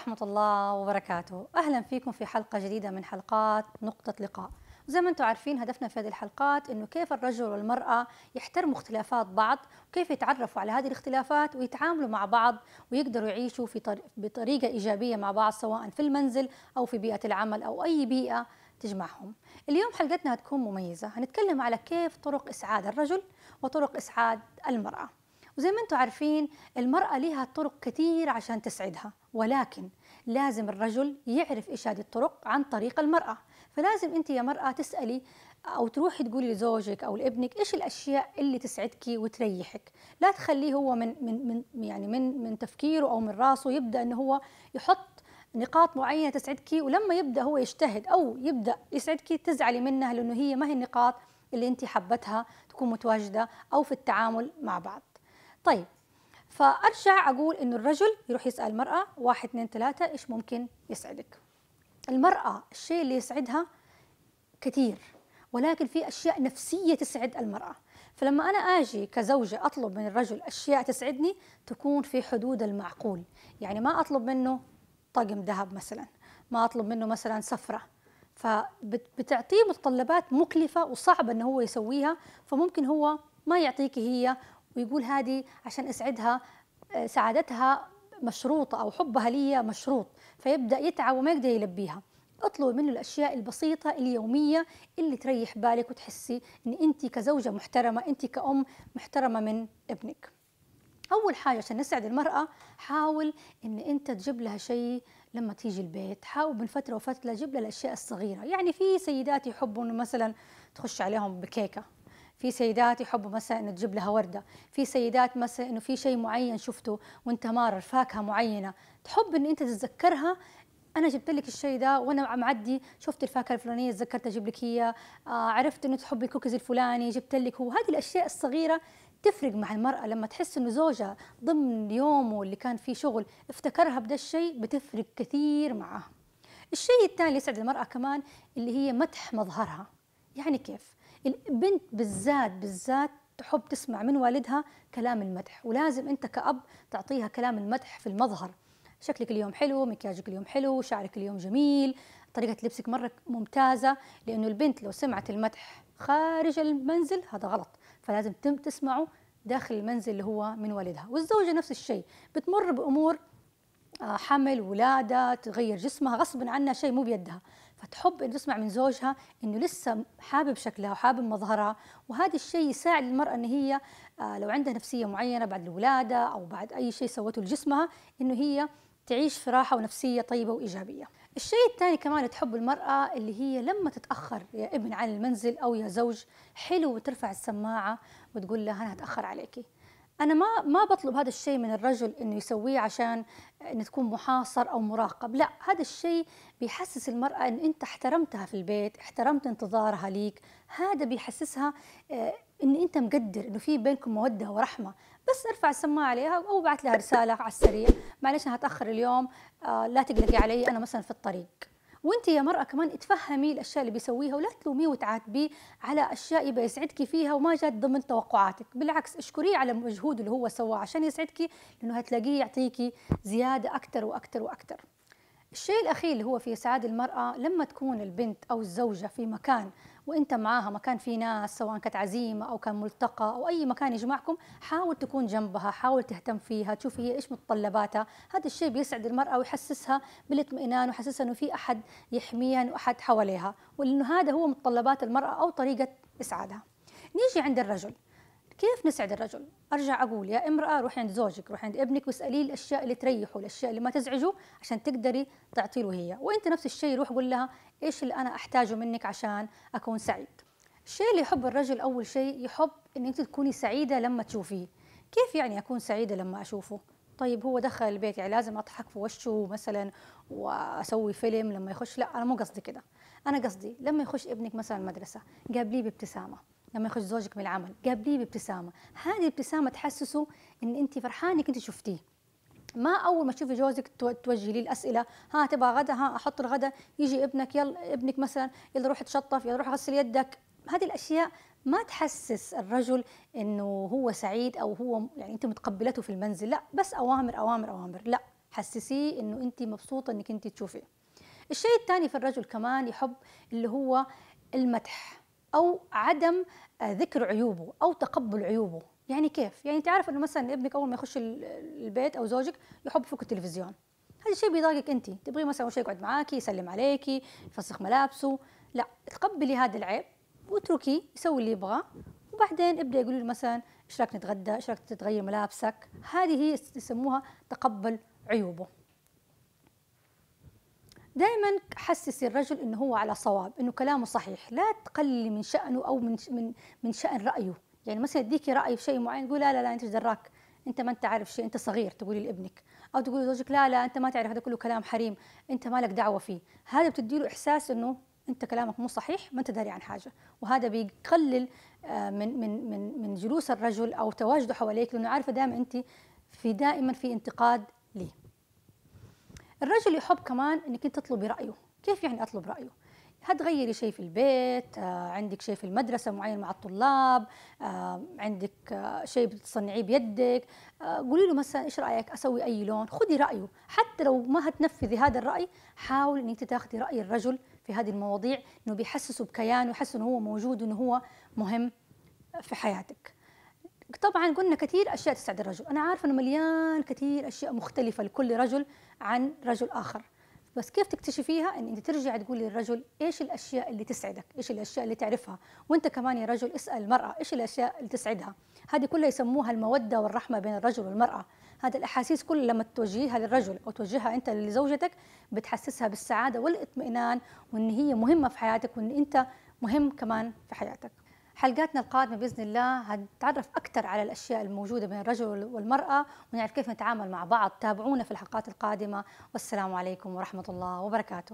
ورحمة الله وبركاته أهلا فيكم في حلقة جديدة من حلقات نقطة لقاء زي ما انتم عارفين هدفنا في هذه الحلقات انه كيف الرجل والمراه يحترموا اختلافات بعض وكيف يتعرفوا على هذه الاختلافات ويتعاملوا مع بعض ويقدروا يعيشوا في طريق بطريقه ايجابيه مع بعض سواء في المنزل او في بيئه العمل او اي بيئه تجمعهم اليوم حلقتنا هتكون مميزه هنتكلم على كيف طرق اسعاد الرجل وطرق اسعاد المراه وزي ما انتم عارفين المرأة لها طرق كثير عشان تسعدها ولكن لازم الرجل يعرف ايش هذه الطرق عن طريق المرأة فلازم انت يا مرأة تسألي او تروحي تقولي لزوجك او لابنك ايش الاشياء اللي تسعدك وتريحك لا تخليه هو من من من يعني من من تفكيره او من راسه يبدا انه هو يحط نقاط معينه تسعدك ولما يبدا هو يجتهد او يبدا يسعدك تزعلي منها لانه هي ما هي النقاط اللي انت حبتها تكون متواجده او في التعامل مع بعض طيب فارجع اقول انه الرجل يروح يسال المراه واحد اثنين ثلاثه ايش ممكن يسعدك المراه الشيء اللي يسعدها كثير ولكن في اشياء نفسيه تسعد المراه فلما انا اجي كزوجه اطلب من الرجل اشياء تسعدني تكون في حدود المعقول يعني ما اطلب منه طقم ذهب مثلا ما اطلب منه مثلا سفره فبتعطيه متطلبات مكلفه وصعب انه هو يسويها فممكن هو ما يعطيك هي ويقول هذه عشان اسعدها آه، سعادتها مشروطه او حبها لي مشروط فيبدا يتعب وما يقدر يلبيها اطلبي منه الاشياء البسيطه اليوميه اللي تريح بالك وتحسي ان انت كزوجه محترمه انت كأم محترمه من ابنك اول حاجه عشان نسعد المراه حاول ان انت تجيب لها شيء لما تيجي البيت حاول من فتره وفتره تجيب لها الاشياء الصغيره يعني في سيدات يحبوا انه مثلا تخش عليهم بكيكه في سيدات يحبوا مثلا انه تجيب لها ورده، في سيدات مثلا انه في شيء معين شفته وانت مارر فاكهه معينه، تحب ان انت تتذكرها انا جبت لك الشيء ده وانا معدي شفت الفاكهه الفلانيه تذكرت اجيب لك هي، آه عرفت انه تحبي الكوكيز الفلاني جبت لك هو، هذه الاشياء الصغيره تفرق مع المرأة لما تحس إنه زوجها ضمن يومه اللي كان فيه شغل افتكرها بدا الشيء بتفرق كثير معها. الشيء الثاني اللي يسعد المرأة كمان اللي هي مدح مظهرها. يعني كيف؟ البنت بالذات بالذات تحب تسمع من والدها كلام المدح ولازم انت كأب تعطيها كلام المدح في المظهر شكلك اليوم حلو مكياجك اليوم حلو شعرك اليوم جميل طريقة لبسك مرة ممتازة لأنه البنت لو سمعت المدح خارج المنزل هذا غلط فلازم تم تسمعه داخل المنزل اللي هو من والدها والزوجة نفس الشيء بتمر بأمور آه، حمل ولاده تغير جسمها غصب عنها شيء مو بيدها فتحب ان تسمع من زوجها انه لسه حابب شكلها وحابب مظهرها وهذا الشيء يساعد المراه ان هي آه، لو عندها نفسيه معينه بعد الولاده او بعد اي شيء سوته لجسمها انه هي تعيش في راحه ونفسيه طيبه وايجابيه. الشيء الثاني كمان تحب المراه اللي هي لما تتاخر يا ابن عن المنزل او يا زوج حلو وترفع السماعه وتقول له انا هتاخر عليكي. انا ما ما بطلب هذا الشيء من الرجل انه يسويه عشان انه تكون محاصر او مراقب لا هذا الشيء بيحسس المراه ان انت احترمتها في البيت احترمت انتظارها ليك هذا بيحسسها آه، ان انت مقدر انه في بينكم موده ورحمه بس ارفع السماعه عليها او ابعث لها رساله على السريع معلش انا هتاخر اليوم آه، لا تقلقي علي انا مثلا في الطريق وانت يا مرأة كمان اتفهمي الأشياء اللي بيسويها ولا تلوميه وتعاتبيه على أشياء يبقى يسعدك فيها وما جات ضمن توقعاتك بالعكس اشكريه على المجهود اللي هو سواه عشان يسعدك لأنه هتلاقيه يعطيكي زيادة أكثر وأكثر وأكثر الشيء الأخير اللي هو في إسعاد المرأة لما تكون البنت أو الزوجة في مكان وانت معاها مكان فيه ناس سواء كانت عزيمه او كان ملتقى او اي مكان يجمعكم حاول تكون جنبها حاول تهتم فيها تشوف هي ايش متطلباتها هذا الشيء بيسعد المراه ويحسسها بالاطمئنان ويحسسها انه في احد يحميها واحد حواليها ولانه هذا هو متطلبات المراه او طريقه اسعادها نيجي عند الرجل كيف نسعد الرجل؟ ارجع اقول يا امراه روحي عند زوجك، روحي عند ابنك واساليه الاشياء اللي تريحه، الاشياء اللي ما تزعجه عشان تقدري تعطي له هي، وانت نفس الشيء روح قول لها ايش اللي انا احتاجه منك عشان اكون سعيد. الشيء اللي يحب الرجل اول شيء يحب ان انت تكوني سعيده لما تشوفيه. كيف يعني اكون سعيده لما اشوفه؟ طيب هو دخل البيت يعني لازم اضحك في وشه مثلا واسوي فيلم لما يخش لا انا مو قصدي كده انا قصدي لما يخش ابنك مثلا المدرسه قابليه بابتسامه لما يخرج زوجك من العمل قابليه بابتسامه هذه الابتسامه تحسسه ان انت فرحانك انت شفتيه ما اول ما تشوفي جوزك توجهي لي الاسئله ها تبغى غدا ها احط الغدا يجي ابنك يلا ابنك مثلا يلا روح تشطف يلا روح غسل يدك هذه الاشياء ما تحسس الرجل انه هو سعيد او هو يعني انت متقبلته في المنزل لا بس اوامر اوامر اوامر لا حسسيه انه انت مبسوطه انك انت تشوفيه الشيء الثاني في الرجل كمان يحب اللي هو المدح او عدم آه، ذكر عيوبه او تقبل عيوبه يعني كيف يعني تعرف انه مثلا ابنك اول ما يخش البيت او زوجك يحب يفك التلفزيون هذا الشيء بيضايقك انت تبغي مثلا اول شيء يقعد معاكي يسلم عليكي يفسخ ملابسه لا تقبلي هذا العيب واتركيه يسوي اللي يبغاه وبعدين ابدا يقول له مثلا ايش رايك نتغدى ايش رايك تتغير ملابسك هذه هي يسموها تقبل عيوبه دائما حسسي الرجل انه هو على صواب انه كلامه صحيح لا تقللي من شانه او من من من شان رايه يعني مثلا يديكي راي في شيء معين تقول لا لا لا انت ايش دراك انت ما انت عارف شيء انت صغير تقولي لابنك او تقولي لزوجك لا لا انت ما تعرف هذا كله كلام حريم انت مالك دعوه فيه هذا بتدي له احساس انه انت كلامك مو صحيح ما انت داري عن حاجه وهذا بيقلل آه، من من من من جلوس الرجل او تواجده حواليك لانه عارفه دائما انت في دائما في انتقاد ليه الرجل يحب كمان انك انت تطلبي رايه كيف يعني اطلب رايه هتغيري شيء في البيت آه، عندك شيء في المدرسة معين مع الطلاب آه، عندك آه، شيء بتصنعيه بيدك قولي له مثلا ايش رأيك اسوي اي لون خدي رأيه حتى لو ما هتنفذي هذا الرأي حاولي ان انت تاخدي رأي الرجل في هذه المواضيع انه بيحسسه بكيانه ويحس انه هو موجود وانه هو مهم في حياتك طبعا قلنا كثير اشياء تسعد الرجل انا عارفه انه مليان كثير اشياء مختلفه لكل رجل عن رجل اخر بس كيف تكتشفيها ان انت ترجع تقولي للرجل ايش الاشياء اللي تسعدك ايش الاشياء اللي تعرفها وانت كمان يا رجل اسال المراه ايش الاشياء اللي تسعدها هذه كلها يسموها الموده والرحمه بين الرجل والمراه هذا الاحاسيس كلها لما توجهيها للرجل او توجهها انت لزوجتك بتحسسها بالسعاده والاطمئنان وان هي مهمه في حياتك وان انت مهم كمان في حياتك حلقاتنا القادمة بإذن الله هنتعرف أكثر على الأشياء الموجودة بين الرجل والمرأة ونعرف كيف نتعامل مع بعض تابعونا في الحلقات القادمة والسلام عليكم ورحمة الله وبركاته